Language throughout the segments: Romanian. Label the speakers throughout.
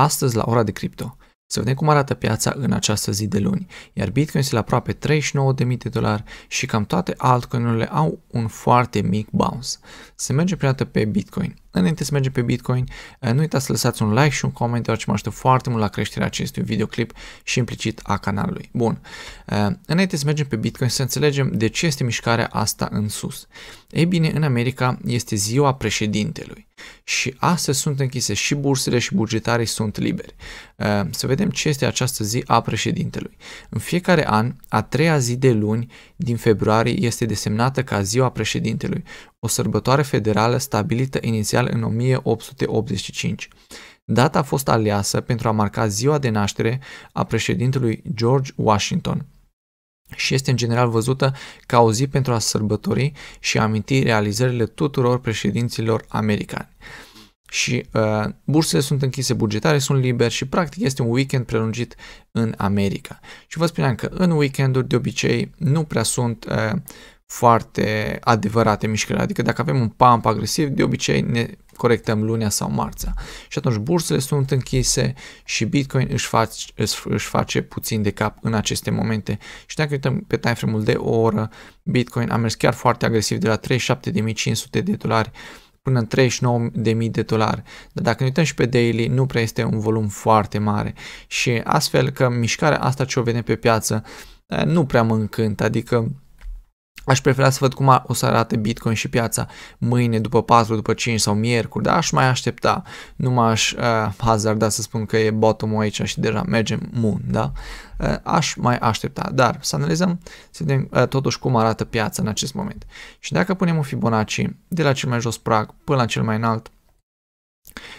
Speaker 1: astăzi la ora de cripto. Să vedem cum arată piața în această zi de luni, iar Bitcoin este la aproape 39.000 de dolari și cam toate altcoinurile au un foarte mic bounce. Se merge prima dată pe Bitcoin. Înainte să mergem pe Bitcoin, eh, nu uitați să lăsați un like și un coment, deoarece mă ajută foarte mult la creșterea acestui videoclip și implicit a canalului. Bun, eh, înainte să mergem pe Bitcoin să înțelegem de ce este mișcarea asta în sus. Ei bine, în America este ziua președintelui și astăzi sunt închise și bursele și bugetarii sunt liberi. Uh, să vedem ce este această zi a președintelui. În fiecare an, a treia zi de luni din februarie este desemnată ca ziua președintelui, o sărbătoare federală stabilită inițial în 1885. Data a fost aleasă pentru a marca ziua de naștere a președintelui George Washington – și este în general văzută ca o zi pentru a sărbători și a aminti realizările tuturor președinților americani. Și uh, bursele sunt închise bugetare, sunt liberi și practic este un weekend prelungit în America. Și vă spuneam că în weekenduri de obicei nu prea sunt uh, foarte adevărate mișcările. Adică dacă avem un pump agresiv, de obicei ne corectăm lunea sau marțea. Și atunci bursele sunt închise și Bitcoin își face, își face puțin de cap în aceste momente. Și dacă uităm pe timeframe-ul de o oră, Bitcoin a mers chiar foarte agresiv de la 37.500 de dolari până în 39.000 de dolari, dar dacă ne uităm și pe daily, nu prea este un volum foarte mare și astfel că mișcarea asta ce o vedem pe piață eh, nu prea mă încântă, adică aș prefera să văd cum o să arate Bitcoin și piața mâine, după 4, după 5 sau miercuri, dar aș mai aștepta, nu m-aș uh, hazarda să spun că e bottom aici și deja mergem moon, da? Uh, aș mai aștepta, dar să analizăm, să vedem uh, totuși cum arată piața în acest moment. Și dacă punem un Fibonacci de la cel mai jos prag până la cel mai înalt,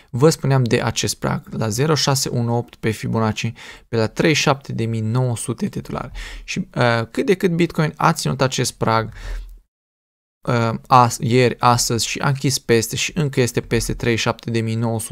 Speaker 1: Vă spuneam de acest prag la 0,618 pe Fibonacci pe la 37.900 de dolari și uh, cât de cât Bitcoin a ținut acest prag uh, as, ieri, astăzi și a închis peste și încă este peste 37.900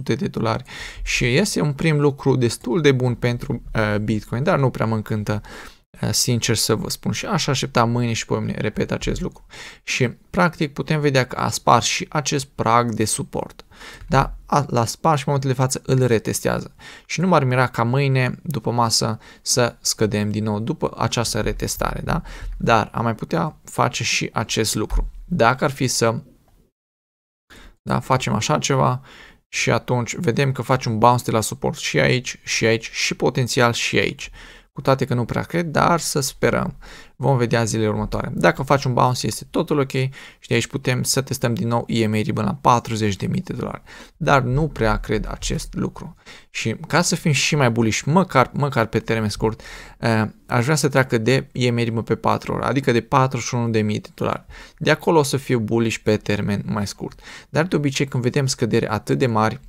Speaker 1: de dolari și este un prim lucru destul de bun pentru uh, Bitcoin, dar nu prea mă încântă uh, Eh, sincer să vă spun și aș aștepta mâine și poimne, repet acest lucru. Și practic putem vedea că a spart și acest prag de suport. Dar la spart și în momentul de față îl retestează. Și nu m-ar mira ca mâine, după masă, să scădem din nou după această retestare, da? Dar am mai putea face și acest lucru. Dacă ar fi să da, facem așa ceva și atunci vedem că face un bounce de la suport și aici, și aici, și potențial și aici cu toate că nu prea cred, dar să sperăm. Vom vedea zilele următoare. Dacă faci un bounce este totul ok și de aici putem să testăm din nou EMA-uri până la 40.000 de dolari. Dar nu prea cred acest lucru. Și ca să fim și mai bullish, măcar, măcar pe termen scurt, eh, aș vrea să treacă de EMA pe 4 ori, adică de 41.000 de dolari. De acolo o să fiu bullish pe termen mai scurt. Dar de obicei când vedem scădere atât de mari,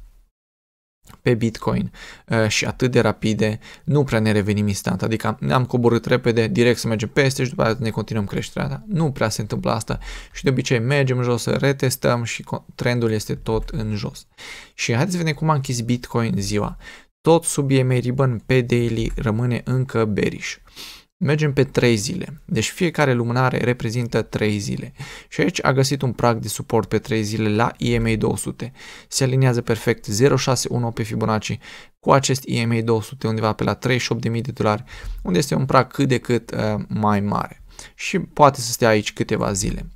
Speaker 1: pe Bitcoin uh, și atât de rapide, nu prea ne revenim instant, adică am, am coborât repede, direct să mergem peste și după aceea ne continuăm creșterea, da? nu prea se întâmplă asta și de obicei mergem jos, retestăm și trendul este tot în jos. Și haideți să vedem cum a închis Bitcoin ziua. Tot sub EMA Ribbon pe daily rămâne încă bearish. Mergem pe 3 zile. Deci fiecare lumânare reprezintă 3 zile. Și aici a găsit un prag de suport pe 3 zile la EMA 200. Se aliniază perfect 061 pe Fibonacci cu acest EMA 200 undeva pe la 38.000 de dolari, unde este un prag cât de cât uh, mai mare. Și poate să stea aici câteva zile.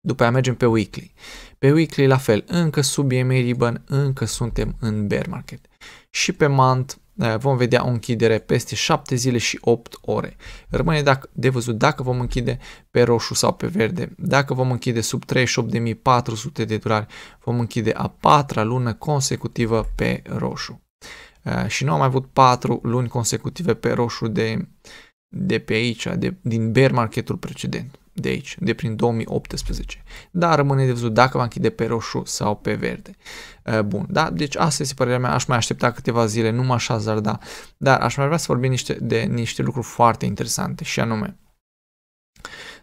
Speaker 1: După aia mergem pe weekly. Pe weekly la fel, încă sub EMA Ribbon, încă suntem în bear market. Și pe month Eh, vom vedea o închidere peste 7 zile și 8 ore. Rămâne dacă, de văzut dacă vom închide pe roșu sau pe verde. Dacă vom închide sub 38.400 de dolari, vom închide a patra lună consecutivă pe roșu. Eh, și nu am mai avut 4 luni consecutive pe roșu de, de pe aici, de, din bear marketul precedent de aici, de prin 2018. Dar rămâne de văzut dacă va închide pe roșu sau pe verde. Bun, da? Deci asta este părerea mea, aș mai aștepta câteva zile, nu m-aș azarda. dar aș mai vrea să vorbim niște, de niște lucruri foarte interesante și anume,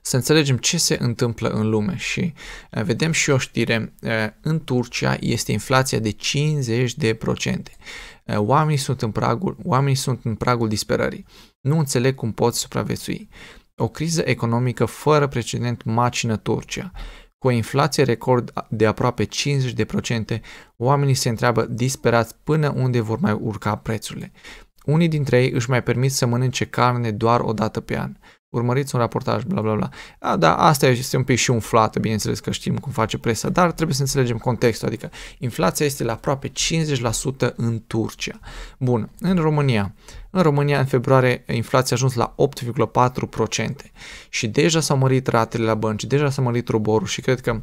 Speaker 1: să înțelegem ce se întâmplă în lume și vedem și o știre, în Turcia este inflația de 50 de procente. Oamenii sunt în pragul, oamenii sunt în pragul disperării. Nu înțeleg cum pot supraviețui. O criză economică fără precedent macină Turcia. Cu o inflație record de aproape 50%, oamenii se întreabă disperați până unde vor mai urca prețurile. Unii dintre ei își mai permit să mănânce carne doar o dată pe an urmăriți un raportaj, bla bla bla. A, da, asta este un pic și umflată, bineînțeles că știm cum face presa, dar trebuie să înțelegem contextul, adică inflația este la aproape 50% în Turcia. Bun, în România, în România, în februarie, inflația a ajuns la 8,4% și deja s-au mărit ratele la bănci, deja s-a mărit roborul și cred că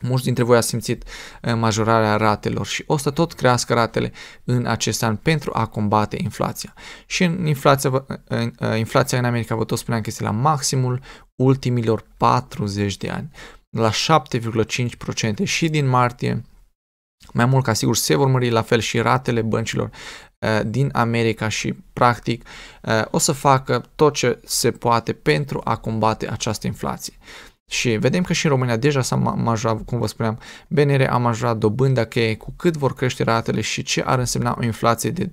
Speaker 1: Mulți dintre voi a simțit eh, majorarea ratelor și o să tot crească ratele în acest an pentru a combate inflația. Și în inflația, eh, eh, inflația în America, vă tot spuneam că este la maximul ultimilor 40 de ani, la 7,5% și din martie mai mult ca sigur se vor mări la fel și ratele băncilor din America și practic o să facă tot ce se poate pentru a combate această inflație. Și vedem că și în România deja s-a majorat, cum vă spuneam, BNR a majorat dobânda cheie cu cât vor crește ratele și ce ar însemna o inflație de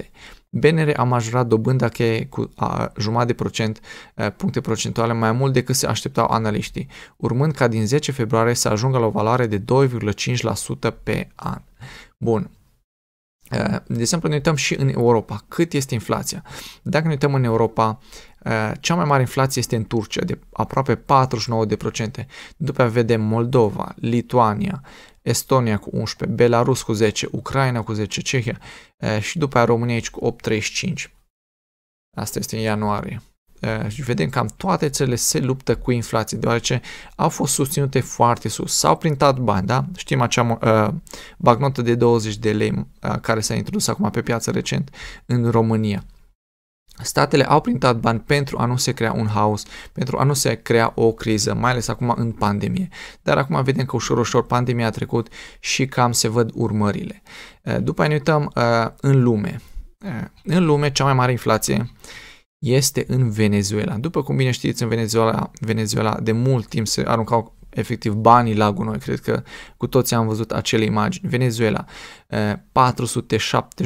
Speaker 1: 2%. BNR a majorat dobânda cheie cu a, jumătate de procent eh, puncte procentuale mai mult decât se așteptau analiștii, urmând ca din 10 februarie să ajungă la o valoare de 2,5% pe an. Bun, Eh, de exemplu, ne uităm și în Europa. Cât este inflația? Dacă ne uităm în Europa, eh, cea mai mare inflație este în Turcia, de aproape 49%. După vedem Moldova, Lituania, Estonia cu 11, Belarus cu 10, Ucraina cu 10, Cehia eh, și după aia România aici cu 8,35. Asta este în ianuarie. Eh, și vedem cam toate țările se luptă cu inflație, deoarece au fost susținute foarte sus. S-au printat bani, da? Știm acea uh, bagnotă de 20 de lei uh, care s-a introdus acum pe piață recent în România. Statele au printat bani pentru a nu se crea un haos, pentru a nu se crea o criză, mai ales acum în pandemie. Dar acum vedem că ușor, ușor pandemia a trecut și cam se văd urmările. După aia ne uităm în lume. În lume, cea mai mare inflație este în Venezuela. După cum bine știți, în Venezuela, Venezuela de mult timp se aruncau efectiv banii la gunoi. Cred că cu toți am văzut acele imagini. Venezuela, 472%.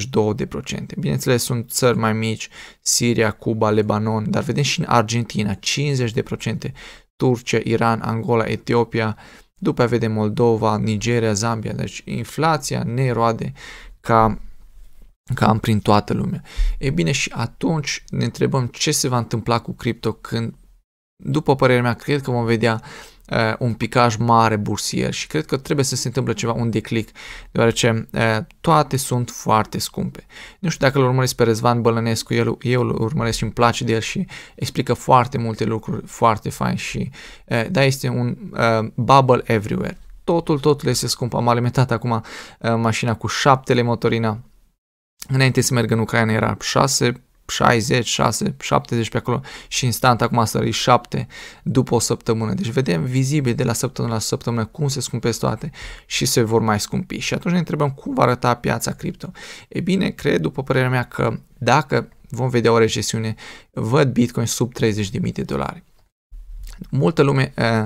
Speaker 1: Eh, Bineînțeles, sunt țări mai mici, Siria, Cuba, Lebanon, dar vedem și în Argentina, 50%, Turcia, Iran, Angola, Etiopia, după vedem Moldova, Nigeria, Zambia. Deci inflația ne roade ca cam prin toată lumea. E bine, și atunci ne întrebăm ce se va întâmpla cu cripto când, după părerea mea, cred că vom vedea uh, un picaj mare bursier și cred că trebuie să se întâmple ceva, un declic, deoarece uh, toate sunt foarte scumpe. Nu știu dacă îl urmăresc pe Răzvan Bălănescu, el, eu îl urmăresc și îmi place de el și explică foarte multe lucruri foarte fain și uh, da, este un uh, bubble everywhere. Totul, totul este scump. Am alimentat acum uh, mașina cu șaptele motorina înainte să merg în Ucraina era 6, 60, 6, 70 pe acolo și instant acum să sărit 7 după o săptămână. Deci vedem vizibil de la săptămână la săptămână cum se scumpesc toate și se vor mai scumpi. Și atunci ne întrebăm cum va arăta piața cripto. E bine, cred după părerea mea că dacă vom vedea o recesiune, văd Bitcoin sub 30.000 de dolari. Multă lume uh,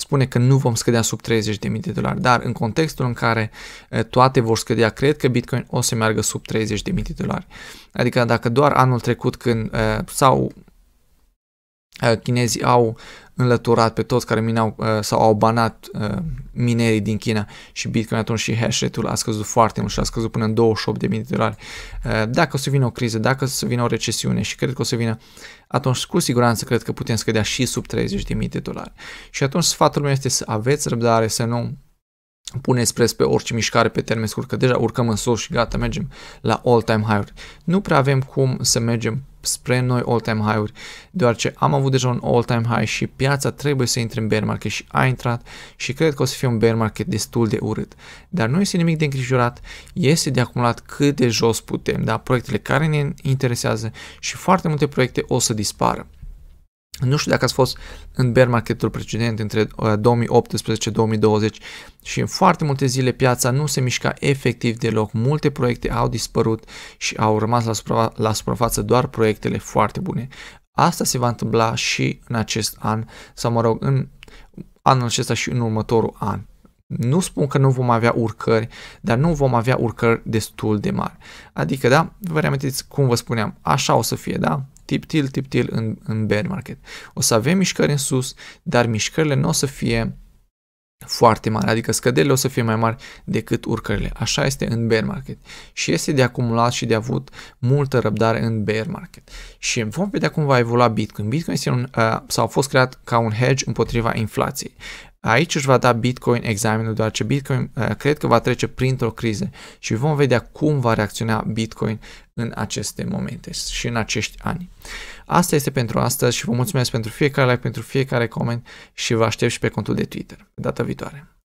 Speaker 1: spune că nu vom scădea sub 30.000 de dolari, dar în contextul în care eh, toate vor scădea, cred că Bitcoin o să meargă sub 30.000 de dolari. Adică dacă doar anul trecut când eh, sau chinezii au înlăturat pe toți care minau uh, sau au banat uh, minerii din China și Bitcoin atunci și hash rate-ul a scăzut foarte mult și a scăzut până în 28.000 de dolari. Uh, dacă o să vină o criză, dacă o să vină o recesiune și cred că o să vină, atunci cu siguranță cred că putem scădea și sub 30.000 de dolari. Și atunci sfatul meu este să aveți răbdare, să nu puneți preț pe orice mișcare pe termen scurt, că deja urcăm în sus și gata, mergem la all-time high-uri. Nu prea avem cum să mergem spre noi all-time high-uri, deoarece am avut deja un all-time high și piața trebuie să intre în bear market și a intrat și cred că o să fie un bear market destul de urât. Dar nu este nimic de îngrijorat, este de acumulat cât de jos putem, da? proiectele care ne interesează și foarte multe proiecte o să dispară. Nu știu dacă ați fost în bear marketul precedent între 2018-2020 uh, și în foarte multe zile piața nu se mișca efectiv deloc, multe proiecte au dispărut și au rămas la, supra, la suprafață doar proiectele foarte bune. Asta se va întâmpla și în acest an, sau mă rog, în anul acesta și în următorul an. Nu spun că nu vom avea urcări, dar nu vom avea urcări destul de mari. Adică, da, vă reamintiți cum vă spuneam, așa o să fie, da? tiptil, tiptil în, în bear market. O să avem mișcări în sus, dar mișcările nu o să fie foarte mari, adică scăderile o să fie mai mari decât urcările. Așa este în bear market. Și este de acumulat și de avut multă răbdare în bear market. Și vom vedea cum va evolua Bitcoin. Bitcoin este un, uh, sau a fost creat ca un hedge împotriva inflației. Aici își va da Bitcoin examenul, deoarece Bitcoin uh, cred că va trece printr-o criză și vom vedea cum va reacționa Bitcoin în aceste momente și în acești ani. Asta este pentru astăzi și vă mulțumesc pentru fiecare like, pentru fiecare coment și vă aștept și pe contul de Twitter. Data viitoare!